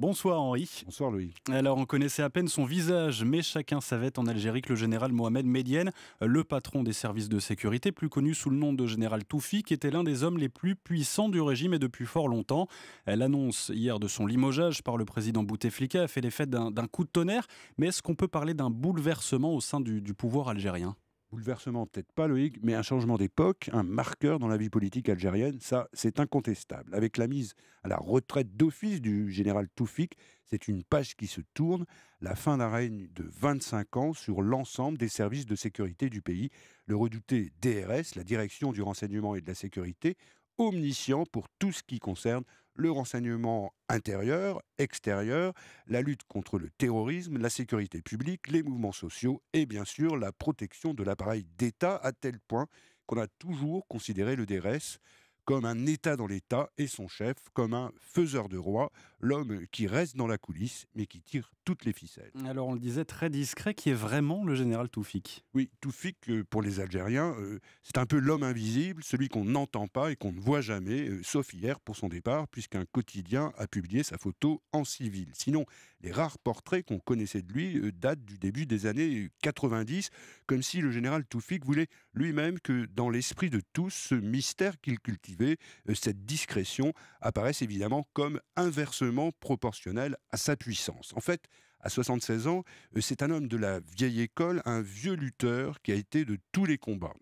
Bonsoir Henri. Bonsoir Louis. Alors on connaissait à peine son visage, mais chacun savait en Algérie que le général Mohamed Medienne, le patron des services de sécurité, plus connu sous le nom de général Toufi, qui était l'un des hommes les plus puissants du régime et depuis fort longtemps. L'annonce hier de son limogeage par le président Bouteflika a fait l'effet d'un coup de tonnerre, mais est-ce qu'on peut parler d'un bouleversement au sein du pouvoir algérien bouleversement, peut-être pas Loïc, mais un changement d'époque, un marqueur dans la vie politique algérienne, ça c'est incontestable. Avec la mise à la retraite d'office du général Toufik, c'est une page qui se tourne, la fin d'un règne de 25 ans sur l'ensemble des services de sécurité du pays. Le redouté DRS, la direction du renseignement et de la sécurité, omniscient pour tout ce qui concerne le renseignement intérieur, extérieur, la lutte contre le terrorisme, la sécurité publique, les mouvements sociaux et bien sûr la protection de l'appareil d'État à tel point qu'on a toujours considéré le DRS comme un État dans l'État et son chef comme un faiseur de roi, l'homme qui reste dans la coulisse mais qui tire toutes les ficelles. Alors on le disait très discret, qui est vraiment le général Toufik Oui, Toufik euh, pour les Algériens, euh, c'est un peu l'homme invisible, celui qu'on n'entend pas et qu'on ne voit jamais, euh, sauf hier pour son départ, puisqu'un quotidien a publié sa photo en civil. Sinon, les rares portraits qu'on connaissait de lui datent du début des années 90, comme si le général Toufik voulait lui-même que dans l'esprit de tous ce mystère qu'il cultive euh, cette discrétion apparaissent évidemment comme inversement proportionnelle à sa puissance. En fait, à 76 ans, euh, c'est un homme de la vieille école, un vieux lutteur qui a été de tous les combats.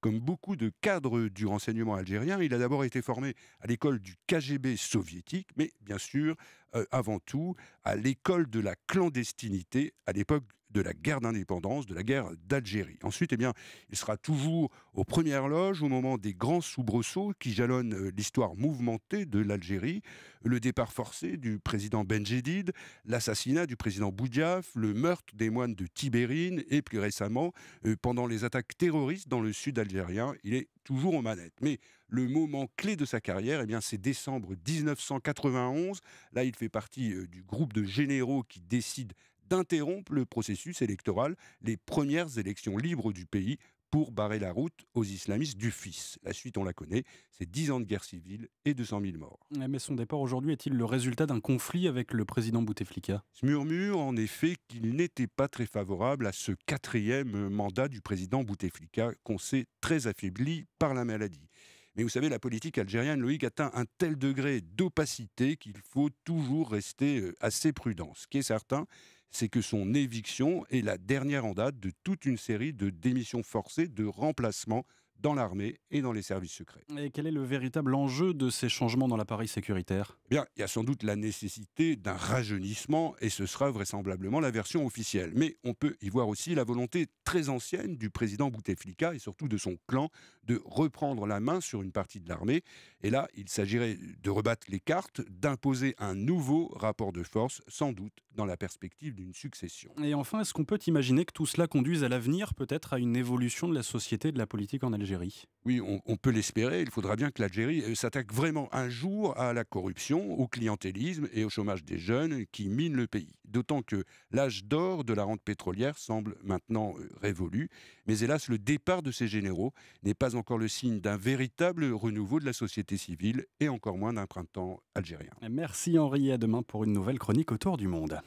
Comme beaucoup de cadres du renseignement algérien, il a d'abord été formé à l'école du KGB soviétique, mais bien sûr, euh, avant tout, à l'école de la clandestinité à l'époque de la guerre d'indépendance, de la guerre d'Algérie. Ensuite, eh bien, il sera toujours aux premières loges au moment des grands soubresauts qui jalonnent euh, l'histoire mouvementée de l'Algérie, le départ forcé du président Benjedid, l'assassinat du président Boudiaf, le meurtre des moines de Tibérine et plus récemment, euh, pendant les attaques terroristes dans le sud algérien, il est toujours en manettes. Mais le moment clé de sa carrière, eh bien, c'est décembre 1991. Là, il fait partie euh, du groupe de généraux qui décident d'interrompre le processus électoral, les premières élections libres du pays pour barrer la route aux islamistes du fils. La suite, on la connaît, c'est 10 ans de guerre civile et 200 000 morts. Mais son départ aujourd'hui est-il le résultat d'un conflit avec le président Bouteflika Ce murmure, en effet, qu'il n'était pas très favorable à ce quatrième mandat du président Bouteflika, qu'on sait très affaibli par la maladie. Mais vous savez, la politique algérienne, Loïc, atteint un tel degré d'opacité qu'il faut toujours rester euh, assez prudent. Ce qui est certain, c'est que son éviction est la dernière en date de toute une série de démissions forcées, de remplacements dans l'armée et dans les services secrets. Et quel est le véritable enjeu de ces changements dans l'appareil sécuritaire eh Bien, il y a sans doute la nécessité d'un rajeunissement et ce sera vraisemblablement la version officielle. Mais on peut y voir aussi la volonté très ancienne du président Bouteflika et surtout de son clan de reprendre la main sur une partie de l'armée. Et là, il s'agirait de rebattre les cartes, d'imposer un nouveau rapport de force, sans doute dans la perspective d'une succession. Et enfin, est-ce qu'on peut imaginer que tout cela conduise à l'avenir peut-être à une évolution de la société et de la politique en Algérie oui, on, peut l'espérer. Il faudra bien que l'Algérie euh, s'attaque vraiment un jour à la corruption, au clientélisme et au chômage des jeunes qui minent le pays. D'autant que l'âge d'or de la rente pétrolière semble maintenant euh, révolu. Mais hélas, le départ de ces généraux n'est pas encore le signe d'un véritable renouveau de la société civile et encore moins d'un printemps algérien. Merci Henri, à demain pour une nouvelle chronique autour du monde.